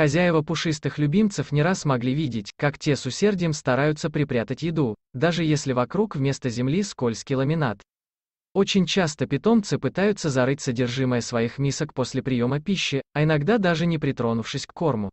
Хозяева пушистых любимцев не раз могли видеть, как те с усердием стараются припрятать еду, даже если вокруг вместо земли скользкий ламинат. Очень часто питомцы пытаются зарыть содержимое своих мисок после приема пищи, а иногда даже не притронувшись к корму.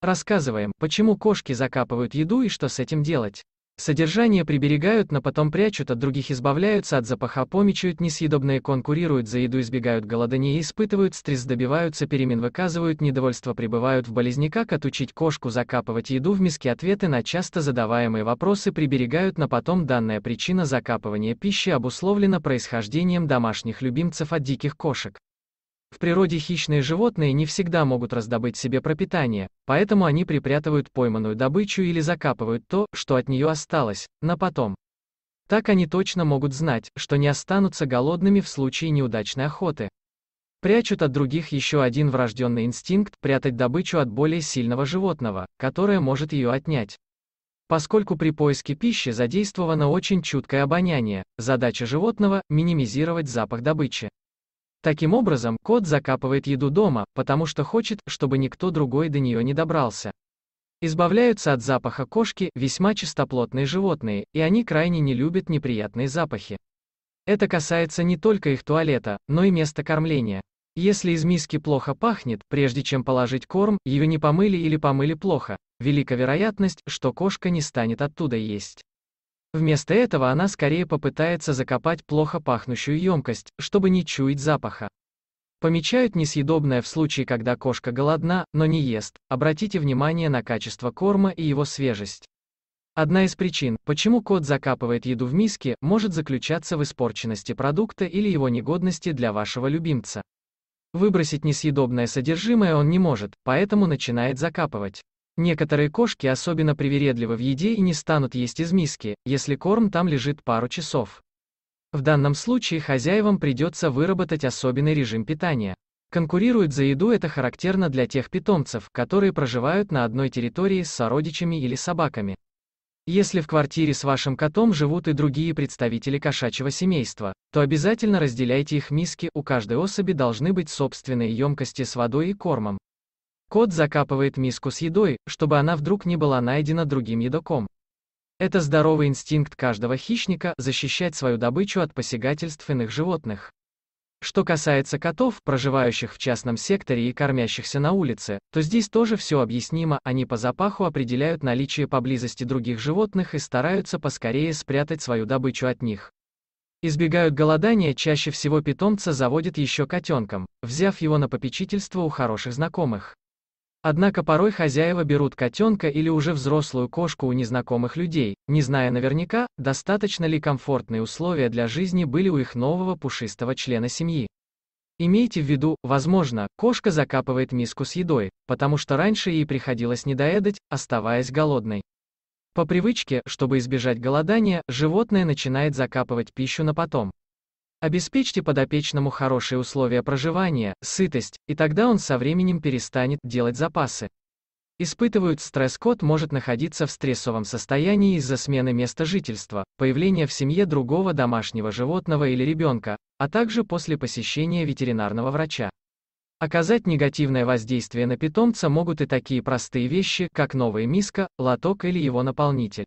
Рассказываем, почему кошки закапывают еду и что с этим делать. Содержание приберегают, но потом прячут, от других избавляются, от запаха помечают, несъедобные конкурируют за еду, избегают голодания, испытывают стресс, добиваются перемен, выказывают недовольство, пребывают в болезни, как отучить кошку закапывать еду в миске, ответы на часто задаваемые вопросы приберегают, но потом данная причина закапывания пищи обусловлена происхождением домашних любимцев от диких кошек. В природе хищные животные не всегда могут раздобыть себе пропитание, поэтому они припрятывают пойманную добычу или закапывают то, что от нее осталось, на потом. Так они точно могут знать, что не останутся голодными в случае неудачной охоты. Прячут от других еще один врожденный инстинкт – прятать добычу от более сильного животного, которое может ее отнять. Поскольку при поиске пищи задействовано очень чуткое обоняние, задача животного – минимизировать запах добычи. Таким образом, кот закапывает еду дома, потому что хочет, чтобы никто другой до нее не добрался. Избавляются от запаха кошки, весьма чистоплотные животные, и они крайне не любят неприятные запахи. Это касается не только их туалета, но и места кормления. Если из миски плохо пахнет, прежде чем положить корм, ее не помыли или помыли плохо, велика вероятность, что кошка не станет оттуда есть. Вместо этого она скорее попытается закопать плохо пахнущую емкость, чтобы не чуять запаха. Помечают несъедобное в случае, когда кошка голодна, но не ест. Обратите внимание на качество корма и его свежесть. Одна из причин, почему кот закапывает еду в миске, может заключаться в испорченности продукта или его негодности для вашего любимца. Выбросить несъедобное содержимое он не может, поэтому начинает закапывать. Некоторые кошки особенно привередливы в еде и не станут есть из миски, если корм там лежит пару часов. В данном случае хозяевам придется выработать особенный режим питания. Конкурируют за еду это характерно для тех питомцев, которые проживают на одной территории с сородичами или собаками. Если в квартире с вашим котом живут и другие представители кошачьего семейства, то обязательно разделяйте их миски, у каждой особи должны быть собственные емкости с водой и кормом. Кот закапывает миску с едой, чтобы она вдруг не была найдена другим едоком. Это здоровый инстинкт каждого хищника – защищать свою добычу от посягательств иных животных. Что касается котов, проживающих в частном секторе и кормящихся на улице, то здесь тоже все объяснимо, они по запаху определяют наличие поблизости других животных и стараются поскорее спрятать свою добычу от них. Избегают голодания, чаще всего питомца заводят еще котенком, взяв его на попечительство у хороших знакомых. Однако порой хозяева берут котенка или уже взрослую кошку у незнакомых людей, не зная наверняка, достаточно ли комфортные условия для жизни были у их нового пушистого члена семьи. Имейте в виду, возможно, кошка закапывает миску с едой, потому что раньше ей приходилось недоедать, оставаясь голодной. По привычке, чтобы избежать голодания, животное начинает закапывать пищу на потом. Обеспечьте подопечному хорошие условия проживания, сытость, и тогда он со временем перестанет делать запасы. Испытывают стресс кот может находиться в стрессовом состоянии из-за смены места жительства, появления в семье другого домашнего животного или ребенка, а также после посещения ветеринарного врача. Оказать негативное воздействие на питомца могут и такие простые вещи, как новая миска, лоток или его наполнитель.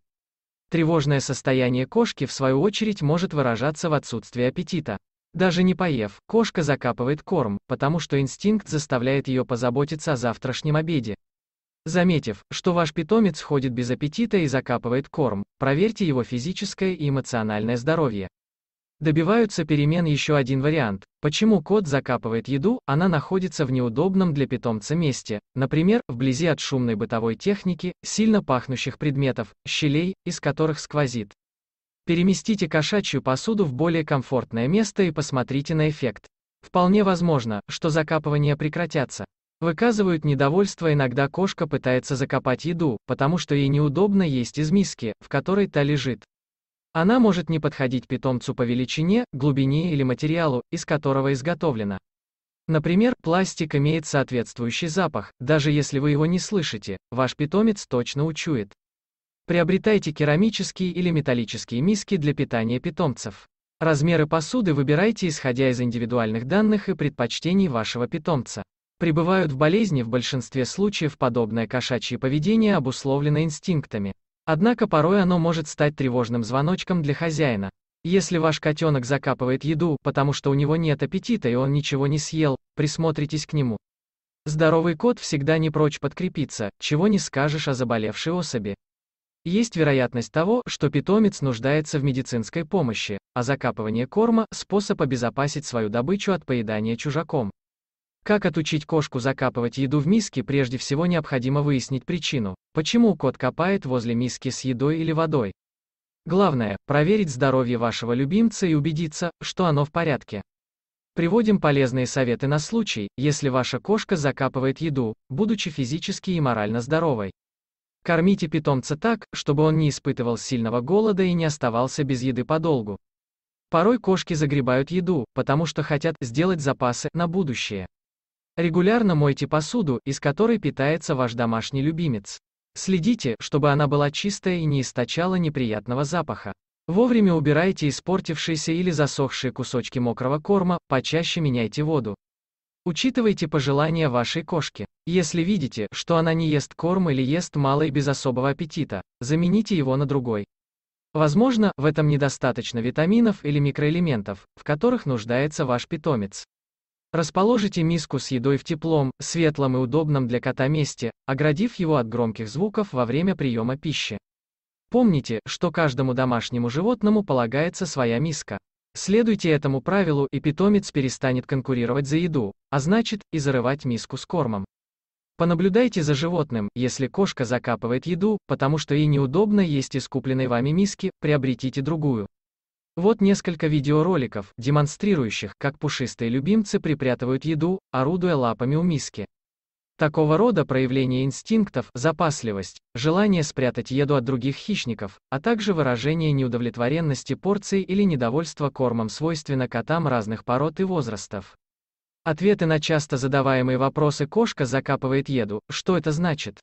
Тревожное состояние кошки в свою очередь может выражаться в отсутствии аппетита. Даже не поев, кошка закапывает корм, потому что инстинкт заставляет ее позаботиться о завтрашнем обеде. Заметив, что ваш питомец ходит без аппетита и закапывает корм, проверьте его физическое и эмоциональное здоровье. Добиваются перемен еще один вариант, почему кот закапывает еду, она находится в неудобном для питомца месте, например, вблизи от шумной бытовой техники, сильно пахнущих предметов, щелей, из которых сквозит. Переместите кошачью посуду в более комфортное место и посмотрите на эффект. Вполне возможно, что закапывания прекратятся. Выказывают недовольство иногда кошка пытается закопать еду, потому что ей неудобно есть из миски, в которой та лежит. Она может не подходить питомцу по величине, глубине или материалу, из которого изготовлена. Например, пластик имеет соответствующий запах, даже если вы его не слышите, ваш питомец точно учует. Приобретайте керамические или металлические миски для питания питомцев. Размеры посуды выбирайте исходя из индивидуальных данных и предпочтений вашего питомца. Прибывают в болезни в большинстве случаев подобное кошачье поведение обусловлено инстинктами. Однако порой оно может стать тревожным звоночком для хозяина. Если ваш котенок закапывает еду, потому что у него нет аппетита и он ничего не съел, присмотритесь к нему. Здоровый кот всегда не прочь подкрепиться, чего не скажешь о заболевшей особи. Есть вероятность того, что питомец нуждается в медицинской помощи, а закапывание корма – способ обезопасить свою добычу от поедания чужаком. Как отучить кошку закапывать еду в миске, прежде всего необходимо выяснить причину, почему кот копает возле миски с едой или водой. Главное, проверить здоровье вашего любимца и убедиться, что оно в порядке. Приводим полезные советы на случай, если ваша кошка закапывает еду, будучи физически и морально здоровой. Кормите питомца так, чтобы он не испытывал сильного голода и не оставался без еды подолгу. Порой кошки загребают еду, потому что хотят сделать запасы на будущее. Регулярно мойте посуду, из которой питается ваш домашний любимец. Следите, чтобы она была чистая и не источала неприятного запаха. Вовремя убирайте испортившиеся или засохшие кусочки мокрого корма, почаще меняйте воду. Учитывайте пожелания вашей кошки. Если видите, что она не ест корм или ест мало и без особого аппетита, замените его на другой. Возможно, в этом недостаточно витаминов или микроэлементов, в которых нуждается ваш питомец. Расположите миску с едой в теплом, светлом и удобном для кота месте, оградив его от громких звуков во время приема пищи. Помните, что каждому домашнему животному полагается своя миска. Следуйте этому правилу, и питомец перестанет конкурировать за еду, а значит, и зарывать миску с кормом. Понаблюдайте за животным, если кошка закапывает еду, потому что ей неудобно есть из купленной вами миски, приобретите другую. Вот несколько видеороликов, демонстрирующих, как пушистые любимцы припрятывают еду, орудуя лапами у миски. Такого рода проявление инстинктов, запасливость, желание спрятать еду от других хищников, а также выражение неудовлетворенности порции или недовольства кормом свойственно котам разных пород и возрастов. Ответы на часто задаваемые вопросы кошка закапывает еду, что это значит?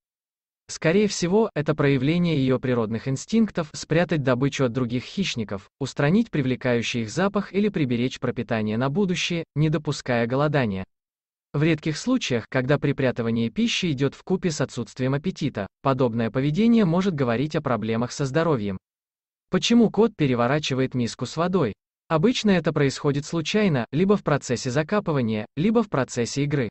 Скорее всего, это проявление ее природных инстинктов спрятать добычу от других хищников, устранить привлекающий их запах или приберечь пропитание на будущее, не допуская голодания. В редких случаях, когда припрятывание пищи идет вкупе с отсутствием аппетита, подобное поведение может говорить о проблемах со здоровьем. Почему кот переворачивает миску с водой? Обычно это происходит случайно, либо в процессе закапывания, либо в процессе игры.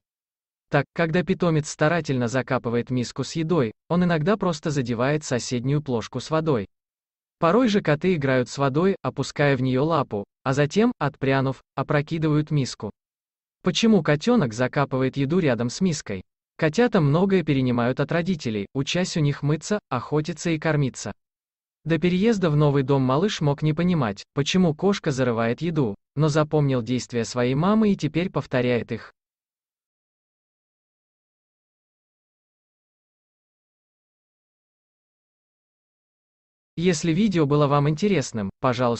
Так, когда питомец старательно закапывает миску с едой, он иногда просто задевает соседнюю плошку с водой. Порой же коты играют с водой, опуская в нее лапу, а затем, отпрянув, опрокидывают миску. Почему котенок закапывает еду рядом с миской? Котята многое перенимают от родителей, учась у них мыться, охотиться и кормиться. До переезда в новый дом малыш мог не понимать, почему кошка зарывает еду, но запомнил действия своей мамы и теперь повторяет их. Если видео было вам интересным, пожалуйста,